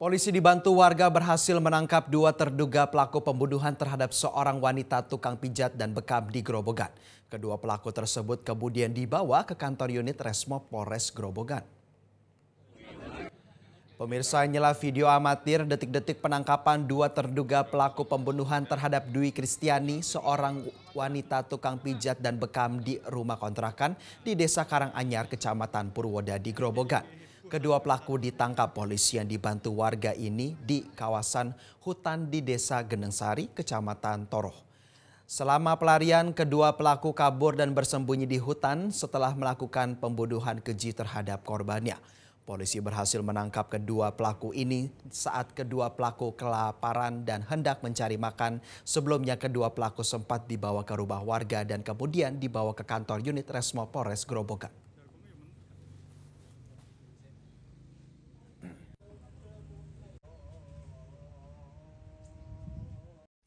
Polisi dibantu warga berhasil menangkap dua terduga pelaku pembunuhan terhadap seorang wanita tukang pijat dan bekam di Grobogan. Kedua pelaku tersebut kemudian dibawa ke kantor unit Resmo Polres Grobogan. Pemirsa inilah video amatir detik-detik penangkapan dua terduga pelaku pembunuhan terhadap Dwi Kristiani, seorang wanita tukang pijat dan bekam di rumah kontrakan di Desa Karanganyar, Kecamatan Purwodadi, Grobogan. Kedua pelaku ditangkap polisi yang dibantu warga ini di kawasan hutan di Desa Genengsari, Kecamatan Toroh. Selama pelarian, kedua pelaku kabur dan bersembunyi di hutan setelah melakukan pembunuhan keji terhadap korbannya. Polisi berhasil menangkap kedua pelaku ini saat kedua pelaku kelaparan dan hendak mencari makan. Sebelumnya kedua pelaku sempat dibawa ke rumah warga dan kemudian dibawa ke kantor unit Resmo Polres Grobogan.